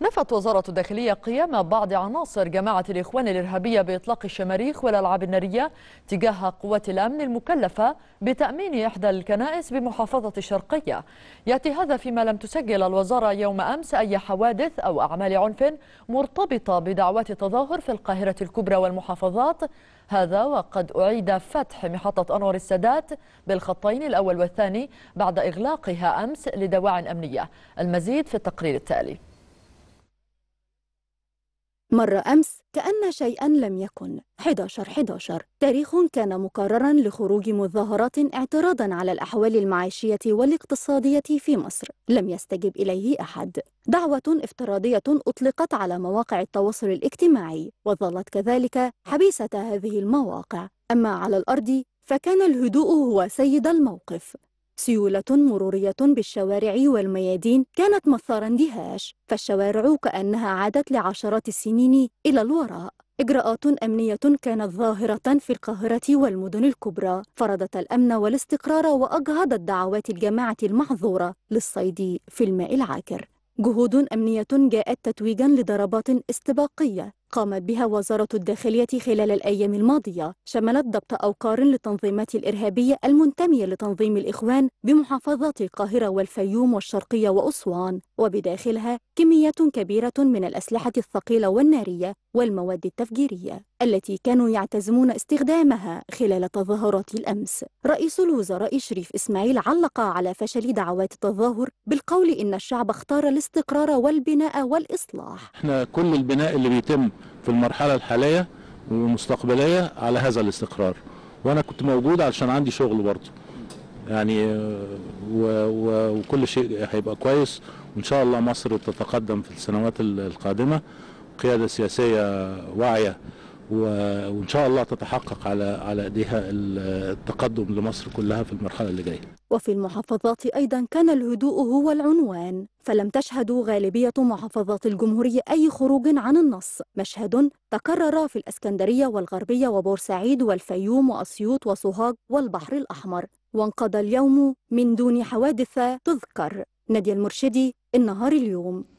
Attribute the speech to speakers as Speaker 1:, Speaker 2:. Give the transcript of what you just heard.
Speaker 1: نفت وزارة الداخلية قيام بعض عناصر جماعة الإخوان الإرهابية بإطلاق الشماريخ والألعاب النارية تجاه قوات الأمن المكلفة بتأمين إحدى الكنائس بمحافظة الشرقية يأتي هذا فيما لم تسجل الوزارة يوم أمس أي حوادث أو أعمال عنف مرتبطة بدعوات تظاهر في القاهرة الكبرى والمحافظات هذا وقد أعيد فتح محطة أنور السادات بالخطين الأول والثاني بعد إغلاقها أمس لدواع أمنية المزيد في التقرير التالي
Speaker 2: مر أمس كأن شيئا لم يكن 11 11 تاريخ كان مقررا لخروج مظاهرات اعتراضا على الأحوال المعيشية والاقتصادية في مصر لم يستجب إليه أحد دعوة افتراضية أطلقت على مواقع التواصل الاجتماعي وظلت كذلك حبيسة هذه المواقع أما على الأرض فكان الهدوء هو سيد الموقف سيولة مرورية بالشوارع والميادين كانت مثار اندهاش فالشوارع كأنها عادت لعشرات السنين إلى الوراء إجراءات أمنية كانت ظاهرة في القاهرة والمدن الكبرى فرضت الأمن والاستقرار وأجهضت دعوات الجماعة المحظورة للصيد في الماء العاكر جهود أمنية جاءت تتويجا لضربات استباقية قامت بها وزارة الداخلية خلال الأيام الماضية شملت ضبط أوقار للتنظيمات الإرهابية المنتمية لتنظيم الإخوان بمحافظات القاهرة والفيوم والشرقية وأسوان وبداخلها كميات كبيرة من الأسلحة الثقيلة والنارية والمواد التفجيرية التي كانوا يعتزمون استخدامها خلال تظاهرات الأمس رئيس الوزراء شريف إسماعيل علق على فشل دعوات التظاهر بالقول إن الشعب اختار الاستقرار والبناء والإصلاح
Speaker 3: احنا كل البناء اللي بيتم في المرحلة الحالية والمستقبلية على هذا الاستقرار وأنا كنت موجود علشان عندي شغل برضه يعني و و وكل شيء هيبقى كويس وإن شاء الله مصر تتقدم في السنوات القادمة قيادة سياسية واعية وان شاء الله تتحقق على على ايديها التقدم لمصر كلها في المرحله اللي جايه.
Speaker 2: وفي المحافظات ايضا كان الهدوء هو العنوان، فلم تشهد غالبيه محافظات الجمهوريه اي خروج عن النص، مشهد تكرر في الاسكندريه والغربيه وبورسعيد والفيوم واسيوط وسوهاج والبحر الاحمر، وانقضى اليوم من دون حوادث تذكر. ناديه المرشدي النهار اليوم.